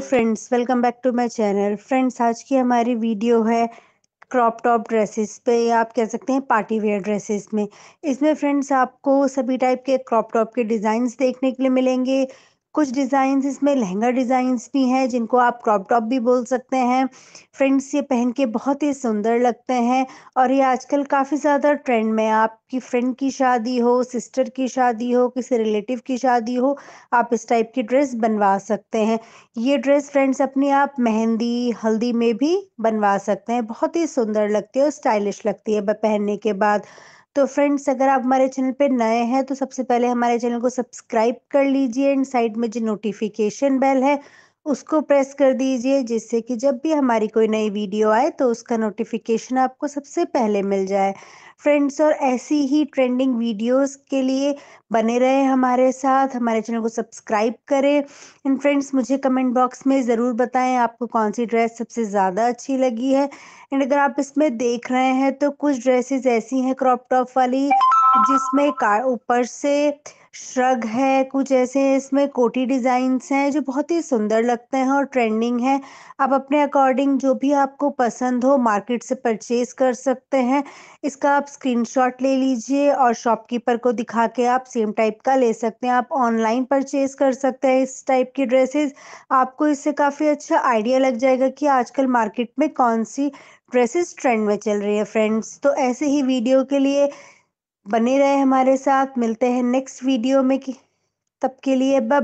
friends welcome back to my channel friends आज की हमारी वीडियो है क्रॉप टॉप ड्रेसेस पे या आप कह सकते हैं पार्टी वेयर ड्रेसेस में इसमें फ्रेंड्स आपको सभी टाइप के क्रॉप टॉप के डिज़ाइंस देखने के लिए मिलेंगे कुछ डिजाइन इसमें लहंगा डिज़ाइंस भी हैं जिनको आप क्रॉप टॉप भी बोल सकते हैं फ्रेंड्स ये पहन के बहुत ही सुंदर लगते हैं और ये आजकल काफ़ी ज़्यादा ट्रेंड में आपकी फ्रेंड की शादी हो सिस्टर की शादी हो किसी रिलेटिव की शादी हो आप इस टाइप की ड्रेस बनवा सकते हैं ये ड्रेस फ्रेंड्स अपने आप मेहंदी हल्दी में भी बनवा सकते हैं बहुत ही सुंदर लगती है और स्टाइलिश लगती है पहनने के बाद तो फ्रेंड्स अगर आप हमारे चैनल पे नए हैं तो सबसे पहले हमारे चैनल को सब्सक्राइब कर लीजिए एंड साइड में जो नोटिफिकेशन बेल है उसको प्रेस कर दीजिए जिससे कि जब भी हमारी कोई नई वीडियो आए तो उसका नोटिफिकेशन आपको सबसे पहले मिल जाए फ्रेंड्स और ऐसी ही ट्रेंडिंग वीडियोस के लिए बने रहे हमारे साथ हमारे चैनल को सब्सक्राइब करें एंड फ्रेंड्स मुझे कमेंट बॉक्स में ज़रूर बताएं आपको कौन सी ड्रेस सबसे ज़्यादा अच्छी लगी है एंड अगर आप इसमें देख रहे हैं तो कुछ ड्रेसेस ऐसी हैं क्रॉप टॉप वाली जिसमें का ऊपर से श्रग है कुछ ऐसे इसमें कोटी डिजाइंस हैं जो बहुत ही सुंदर लगते हैं और ट्रेंडिंग है आप अपने अकॉर्डिंग जो भी आपको पसंद हो मार्केट से परचेज कर सकते हैं इसका आप स्क्रीनशॉट ले लीजिए और शॉपकीपर को दिखा के आप सेम टाइप का ले सकते हैं आप ऑनलाइन परचेज कर सकते हैं इस टाइप की ड्रेसेस आपको इससे काफ़ी अच्छा आइडिया लग जाएगा कि आजकल मार्केट में कौन सी ड्रेसेस ट्रेंड में चल रही है फ्रेंड्स तो ऐसे ही वीडियो के लिए बने रहे हमारे साथ मिलते हैं नेक्स्ट वीडियो में तब के लिए बब